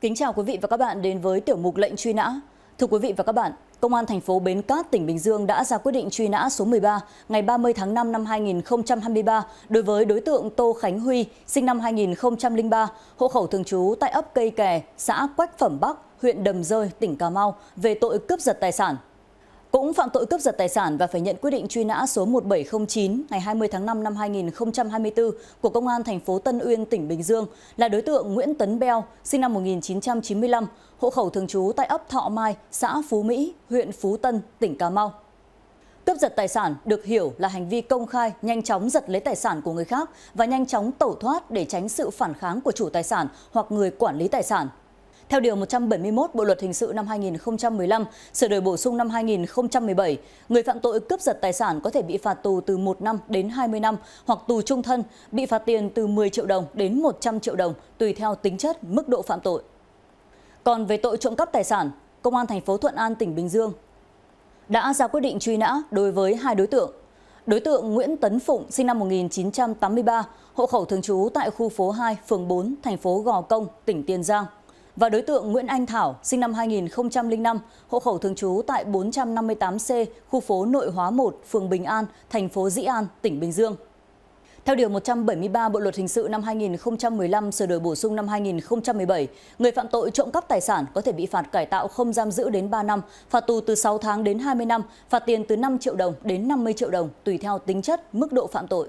Kính chào quý vị và các bạn đến với tiểu mục lệnh truy nã. Thưa quý vị và các bạn, Công an thành phố Bến Cát, tỉnh Bình Dương đã ra quyết định truy nã số 13 ngày 30 tháng 5 năm 2023 đối với đối tượng Tô Khánh Huy, sinh năm 2003, hộ khẩu thường trú tại ấp Cây Kè, xã Quách Phẩm Bắc, huyện Đầm Rơi, tỉnh Cà Mau về tội cướp giật tài sản. Cũng phạm tội cướp giật tài sản và phải nhận quyết định truy nã số 1709 ngày 20 tháng 5 năm 2024 của Công an thành phố Tân Uyên, tỉnh Bình Dương là đối tượng Nguyễn Tấn Beo, sinh năm 1995, hộ khẩu thường trú tại ấp Thọ Mai, xã Phú Mỹ, huyện Phú Tân, tỉnh Cà Mau. Cướp giật tài sản được hiểu là hành vi công khai, nhanh chóng giật lấy tài sản của người khác và nhanh chóng tẩu thoát để tránh sự phản kháng của chủ tài sản hoặc người quản lý tài sản. Theo Điều 171 Bộ Luật Hình sự năm 2015, sửa đổi bổ sung năm 2017, người phạm tội cướp giật tài sản có thể bị phạt tù từ 1 năm đến 20 năm hoặc tù trung thân, bị phạt tiền từ 10 triệu đồng đến 100 triệu đồng tùy theo tính chất, mức độ phạm tội. Còn về tội trộm cắp tài sản, Công an thành phố Thuận An, tỉnh Bình Dương đã ra quyết định truy nã đối với hai đối tượng. Đối tượng Nguyễn Tấn Phụng sinh năm 1983, hộ khẩu thường trú tại khu phố 2, phường 4, thành phố Gò Công, tỉnh Tiền Giang và đối tượng Nguyễn Anh Thảo, sinh năm 2005, hộ khẩu thường trú tại 458C, khu phố Nội Hóa 1, phường Bình An, thành phố Dĩ An, tỉnh Bình Dương. Theo Điều 173 Bộ Luật Hình sự năm 2015 sửa đổi bổ sung năm 2017, người phạm tội trộm cắp tài sản có thể bị phạt cải tạo không giam giữ đến 3 năm, phạt tù từ 6 tháng đến 20 năm, phạt tiền từ 5 triệu đồng đến 50 triệu đồng tùy theo tính chất, mức độ phạm tội.